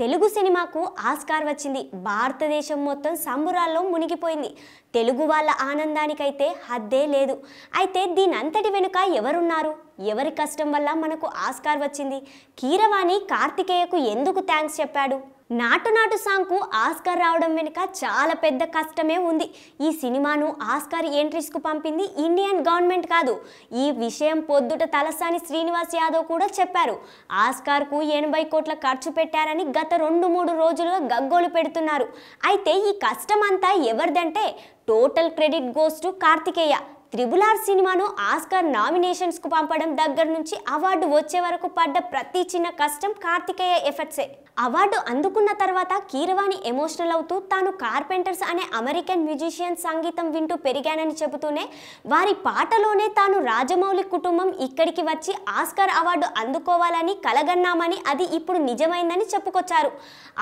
తెలుగు సినిమాకు ఆస్కార్ వచ్చింది భారతదేశం మొత్తం సంబురాల్లో మునిగిపోయింది తెలుగు వాళ్ళ ఆనందానికైతే హద్దే లేదు అయితే దీనంతటి వెనుక ఎవరున్నారు ఎవరి కష్టం వల్ల మనకు ఆస్కార్ వచ్చింది కీరవాణి కార్తికేయకు ఎందుకు థ్యాంక్స్ చెప్పాడు నాటు నాటు సాంగ్కు ఆస్కార్ రావడం వెనుక చాలా పెద్ద కష్టమే ఉంది ఈ సినిమాను ఆస్కార్ ఎంట్రీస్కు పంపింది ఇండియన్ గవర్నమెంట్ కాదు ఈ విషయం పొద్దుట తలసాని శ్రీనివాస్ యాదవ్ కూడా చెప్పారు ఆస్కార్కు ఎనభై కోట్ల ఖర్చు పెట్టారని గత రెండు మూడు రోజులుగా గగ్గోలు పెడుతున్నారు అయితే ఈ కష్టమంతా ఎవరిదంటే total credit goes to Karthikeya triple R సినిమాను ఆస్కర్ నామినేషన్స్కు పంపడం దగ్గర నుంచి అవార్డు వచ్చే వరకు పడ్డ ప్రతి చిన్న కష్టం కార్తికేయ ఎఫెక్ట్సే అవార్డు అందుకున్న తర్వాత కీరవాణి ఎమోషనల్ అవుతూ తాను కార్పెంటర్స్ అనే అమెరికన్ మ్యూజిషియన్ సంగీతం వింటూ పెరిగానని చెబుతూనే వారి పాటలోనే తాను రాజమౌళి కుటుంబం ఇక్కడికి వచ్చి ఆస్కార్ అవార్డు అందుకోవాలని కలగన్నామని అది ఇప్పుడు నిజమైందని చెప్పుకొచ్చారు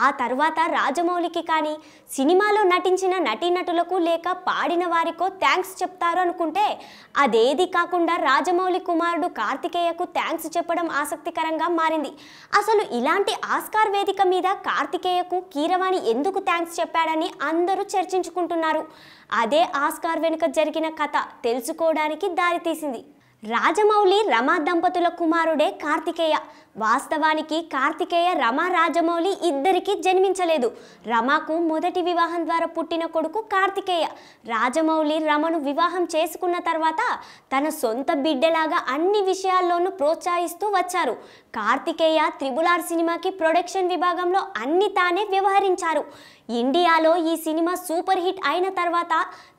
ఆ తర్వాత రాజమౌళికి కానీ సినిమాలో నటించిన నటీనటులకు లేక పాడిన వారికో థ్యాంక్స్ చెప్తారు అనుకుంటున్నారు ఉంటే అదేది కాకుండా రాజమౌళి కుమారుడు కార్తికేయకు థ్యాంక్స్ చెప్పడం ఆసక్తికరంగా మారింది అసలు ఇలాంటి ఆస్కార్ వేదిక మీద కార్తికేయకు కీరవాణి ఎందుకు థ్యాంక్స్ చెప్పాడని అందరూ చర్చించుకుంటున్నారు అదే ఆస్కార్ వెనుక జరిగిన కథ తెలుసుకోవడానికి దారితీసింది రాజమౌళి రమా దంపతుల కుమారుడే కార్తికేయ వాస్తవానికి కార్తికేయ రమా రాజమౌళి ఇద్దరికి జన్మించలేదు రమాకు మొదటి వివాహం ద్వారా పుట్టిన కొడుకు కార్తికేయ రాజమౌళి రమను వివాహం చేసుకున్న తర్వాత తన సొంత బిడ్డలాగా అన్ని విషయాల్లోనూ ప్రోత్సహిస్తూ వచ్చారు కార్తికేయ త్రిబులార్ సినిమాకి ప్రొడక్షన్ విభాగంలో అన్ని తానే వ్యవహరించారు ఇండియాలో ఈ సినిమా సూపర్ హిట్ అయిన తర్వాత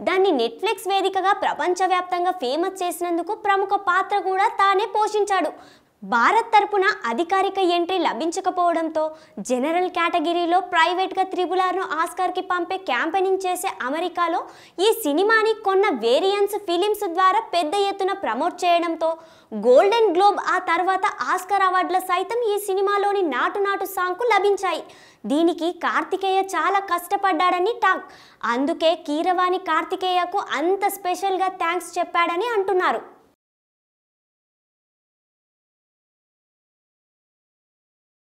దాన్ని నెట్ఫ్లిక్స్ వేదికగా ప్రపంచవ్యాప్తంగా ఫేమస్ చేసినందుకు ప్రముఖ పాత్ర కూడా తానే పోషించాడు భారత్ తరపున అధికారిక ఎంట్రీ లభించకపోవడంతో జనరల్ కేటగిరీలో ప్రైవేట్గా త్రిబులార్ను ఆస్కార్కి పంపే క్యాంపెనింగ్ చేసే అమెరికాలో ఈ సినిమాని కొన్న వేరియన్స్ ఫిలిమ్స్ ద్వారా పెద్ద ఎత్తున ప్రమోట్ చేయడంతో గోల్డెన్ గ్లోబ్ ఆ తర్వాత ఆస్కార్ అవార్డుల సైతం ఈ సినిమాలోని నాటు నాటు సాంగ్కు లభించాయి దీనికి కార్తికేయ చాలా కష్టపడ్డాడని టాక్ అందుకే కీరవాణి కార్తికేయకు అంత స్పెషల్గా థ్యాంక్స్ చెప్పాడని అంటున్నారు